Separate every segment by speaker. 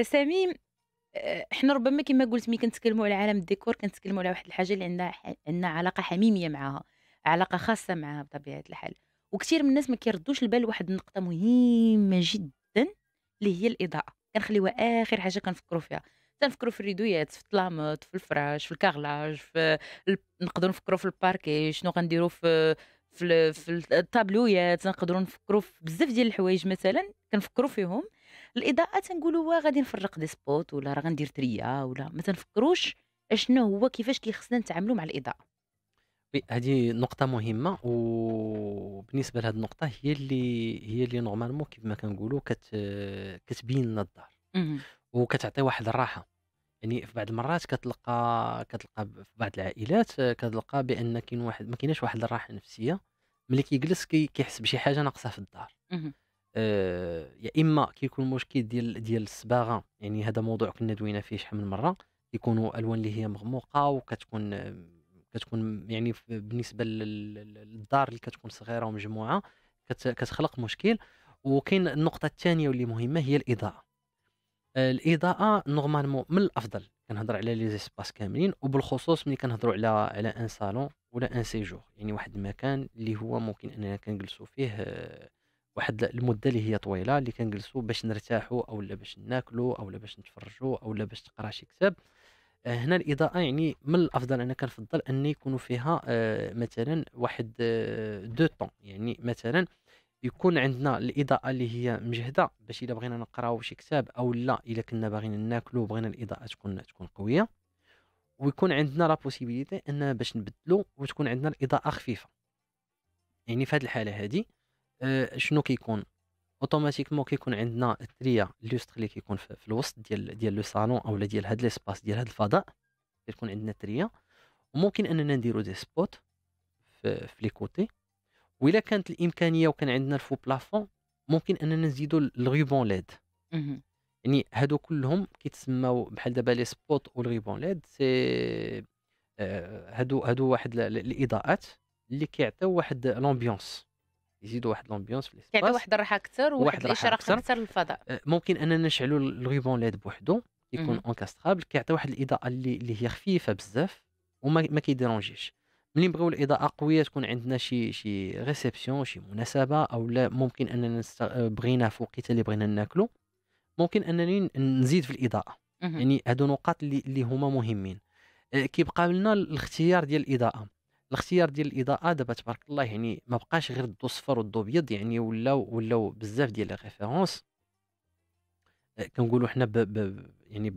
Speaker 1: سامي احنا آه، ربما كما قلت مي كنتكلموا على عالم الديكور كنتكلموا على واحد الحاجه اللي عندنا عندنا علاقه حميميه معها علاقه خاصه معها بطبيعه الحال وكثير من الناس ما كيردوش البال لواحد النقطه مهمه جدا اللي هي الاضاءه كنخليوها اخر حاجه كنفكروا فيها تنفكروا في الريدويات في الطلامط في الفراش في الكاغلاج في ال... نقدروا نفكروا في الباركي شنو غنديروا في في, في الطابلويات نقدروا نفكروا في بزاف ديال الحوايج مثلا كنفكروا فيهم الاضاءه تنقولوا واه غادي نفرق دي سبوت ولا راه غندير تريا ولا ما تنفكروش اشنو هو كيفاش كيخصنا نتعاملوا مع الاضاءه
Speaker 2: وي هذه نقطة مهمة وبالنسبة لهذه النقطة هي اللي هي اللي نورمالمون كيف ما كنقولوا كت كتبين لنا الدار وكتعطي واحد الراحة يعني في بعض المرات كتلقى كتلقى في بعض العائلات كتلقى بان كاين واحد ما كايناش واحد الراحة النفسية ملي كيجلس كيحس بشي حاجة ناقصة في الدار يا آه، يا اما كيكون المشكل ديال ديال الصباغه يعني هذا موضوع كنا دوينا فيه شحال من مره كيكونوا الوان اللي هي مغموقه وكتكون كتكون يعني بالنسبه للدار اللي كتكون صغيره ومجموعه كتخلق مشكل وكاين النقطه الثانيه واللي مهمه هي الاضاءه آه، الاضاءه نورمالمون من الافضل كنهضر على لي سباس كاملين وبالخصوص ملي كنهضروا على على ان صالون ولا ان سيجور يعني واحد المكان اللي هو ممكن اننا كنجلسوا فيه آه، واحد المده اللي هي طويله اللي كنجلسوا باش نرتاحوا او لا باش ناكلوا او لا باش نتفرجوا او لا باش تقرا شي كتاب آه، هنا الاضاءه يعني من الافضل انا كنفضل ان يكونوا فيها آه، مثلا واحد آه، دو طون يعني مثلا يكون عندنا الاضاءه اللي هي مجهده باش الا بغينا نقراو شي كتاب او لا الا كنا باغيين ناكلو بغينا الاضاءه تكون تكون قويه ويكون عندنا لا بوسيبيليتي ان باش نبدلو وتكون عندنا الاضاءه خفيفه يعني في هذه الحاله هذه آه، شنو كيكون اوتوماتيكمون كيكون عندنا التريا لوستر اللي كيكون في الوسط ديال ديال لو صالون او ديال هاد ليسباس ديال هاد الفضاء كتكون عندنا تريا وممكن اننا نديرو دي سبوت في, في لي كوتي وإلا كانت الامكانيه وكان عندنا الفو بلافون ممكن اننا نزيدو الغيبون ليد يعني هادو كلهم كيتسماو بحال دابا لي سبوت والغيبون ليد سي آه، هادو هادو واحد الاضاءات اللي كيعطيو واحد لومبيونس يزيدوا واحد لومبيونس في الاسباس كيعطي واحد
Speaker 1: الراحه اكثر وواحد الاشراق اكثر للفضاء
Speaker 2: أه، ممكن اننا نشعلوا الريبون ليد بوحدو يكون اونكاسترابل كيعطي واحد الاضاءه اللي, اللي هي خفيفه بزاف وما ما كيديرونجيش ملي نبغيو الاضاءه قويه تكون عندنا شي شي ريسبسيون شي مناسبه او لا ممكن اننا نستغ... أه، بغينا في الوقيته اللي بغينا ناكلو ممكن انني نزيد في الاضاءه يعني هادو نقاط اللي, اللي هما مهمين أه، كيبقى لنا الاختيار ديال الاضاءه الاختيار ديال الاضاءه دابا تبارك الله يعني ما بقاش غير الضو صفر والضو ابيض يعني ولاو ولاو بزاف ديال لي ريفيرونس آه، كنقولوا حنا ب ب يعني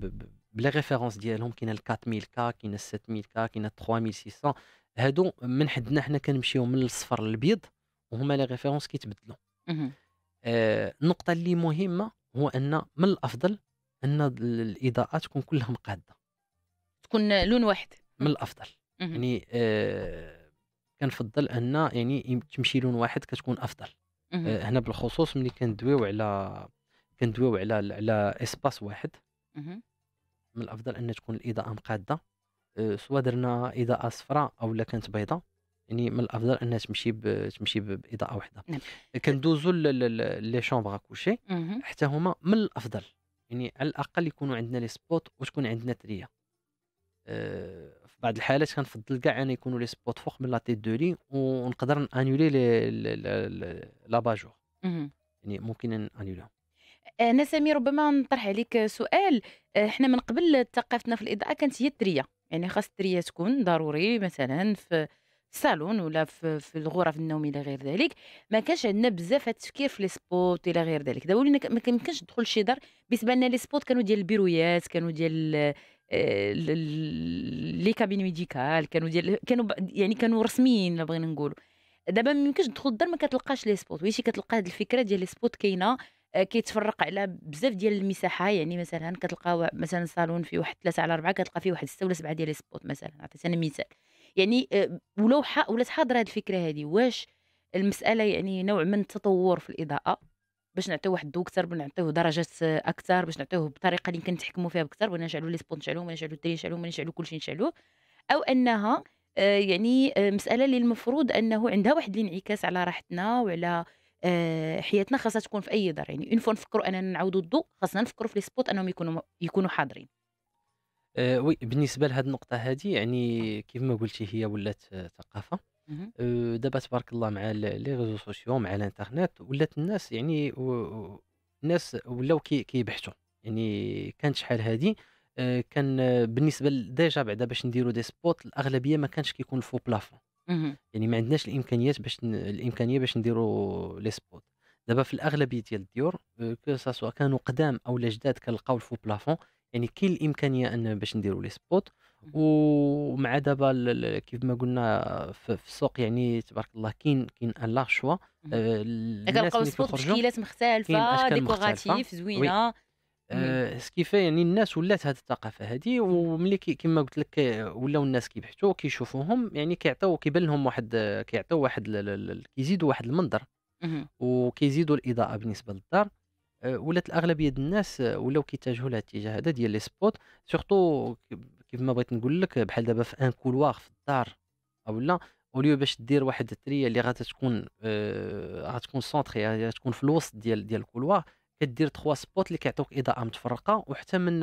Speaker 2: بلا ريفيرونس ديالهم كاينه ال 4000 كا كاينه 7000 كا كاينه 3600 هادو من حدنا حنا كنمشيو من الصفر للبيض وهما لي ريفيرونس كيتبدلوا آه النقطه اللي مهمه هو ان من الافضل ان الاضاءه تكون كلها مقاده
Speaker 1: تكون لون واحد
Speaker 2: من الافضل يعني آه كنفضل ان يعني تمشي لون واحد كتكون افضل آه هنا بالخصوص ملي كندويو على كندويو على على اسباس واحد من الافضل ان تكون الاضاءه مقاده آه سواء درنا اضاءه صفراء او لا كانت بيضاء يعني من الافضل انها تمشي تمشي باضاءه واحده نعم. كندوزو لي شومبغ كوشي حتى هما من الافضل يعني على الاقل يكونوا عندنا لي سبوت وتكون عندنا تريه آه، في بعض الحالات كنفضل كاع انا يكونوا لي سبوت فوق من لا تي دو لي ونقدر انولي لاباجور يعني ممكن انوليهم
Speaker 1: انا آه، سامي ربما نطرح عليك سؤال آه، احنا من قبل ثقافتنا في الاضاءه كانت هي الدريه يعني خاص الدريه تكون ضروري مثلا في الصالون ولا في, في الغرف النوم الى غير ذلك ما كانش عندنا بزاف التفكير في لي سبوت الى غير ذلك دابا ولينا ما كنمكنش تدخل شي دار بالنسبه لنا لي سبوت كانوا ديال البيرويات كانوا ديال آه، لي كابين ميديكال كانوا ديال كانوا يعني كانوا رسميين بغينا نقولوا دابا ما يمكنش تدخل الدار ما كتلقاش لي سبوت ويشي كتلقى هاد الفكره ديال لي سبوت كاينه آه، كيتفرق على بزاف ديال المساحه يعني مثلا كتلقى مثلا صالون فيه واحد ثلاثة على أربعة كتلقى فيه واحد ستة ولا سبعة ديال لي سبوت مثلا عطيت انا مثال يعني آه، ولو ولات حاضره هاد الفكره هذه واش المساله يعني نوع من التطور في الاضاءه باش نعطيوه حدو اكثر باش نعطيوه درجات اكثر باش نعطيوه بطريقه اللي يمكن نتحكموا فيها بكثر ولا نشعلوا لي سبون نشعلوه ولا نشعلوا الدري نشعلوه ولا نشعلوا شيء نشعلوه او انها آه، يعني آه، مساله اللي المفروض انه عندها واحد الانعكاس على راحتنا وعلى آه، حياتنا خاصها تكون في اي دار يعني اون فوا نفكروا اننا نعاودوا الضوء خاصنا نفكروا في لي سبوت انهم يكونوا يكونوا حاضرين
Speaker 2: وي بالنسبه لهذه النقطه هذه يعني نعم. كيف ما قلتي هي ولات ثقافه آه، دابا تبارك الله مع لي ريزو سوسيو مع الانترنت ولات الناس يعني الناس ولاو كي- كيبحثوا يعني كانت شحال هادي آه، كان بالنسبه ديجا بعدا باش نديروا دي سبوت الاغلبيه ما كانش كيكون فو بلافون يعني ما عندناش الامكانيات باش الامكانيه باش نديروا لي سبوت دابا في الاغلبيه ديال الديور آه، كو سوا كانوا قدام او جداد كنلقاو الفو بلافون يعني كاين الامكانيه ان باش نديروا لي سبوت ومع دابا كيف ما قلنا في السوق يعني تبارك الله كاين كاين ان لارج شوا كنلقاو آه، سبوت بشكيلات
Speaker 1: مختلفه ديكوغاتيف زوينه
Speaker 2: آه سكيفا يعني الناس ولات هذه الثقافه هذه وملي كما قلت لك ولاو الناس كيبحثوا كيشوفوهم يعني كيعطيو كيبان لهم واحد كيعطيو واحد كيزيدوا واحد المنظر وكيزيدوا الاضاءه بالنسبه للدار ولات الاغلبيه ديال الناس آه، ولاو كيتجهوا لهذا الاتجاه هذا ديال لي سبوت سورتو كيف ما بغيت نقول لك بحال دابا في ان كولوار في الدار او لا اوليو باش دير واحد التريه اللي غتكون آه، غتكون سونتري يعني غتكون في الوسط ديال ديال الكولوار كدير تخوا سبوت اللي كيعطوك اضاءه متفرقه وحتى من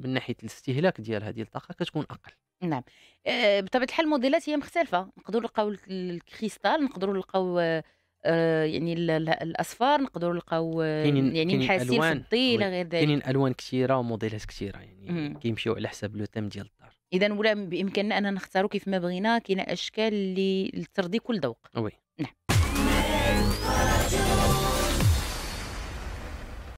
Speaker 2: من ناحيه الاستهلاك ديالها ديال الطاقه كتكون اقل نعم
Speaker 1: آه، بطبيعه الحال الموديلات هي مختلفه نقدروا نلقاو الكريستال نقدروا نلقاو آه، يعني الاصفار نقدروا نلقاو يعني نحاسين في الطي غير ذلك كاينين
Speaker 2: الوان كثيره وموديلات كثيره يعني كيمشيو على حسب لو تيم ديال الدار
Speaker 1: اذا ولا بامكاننا اننا نختاروا كيف ما بغينا كاين اشكال اللي ترضي كل ذوق وي نعم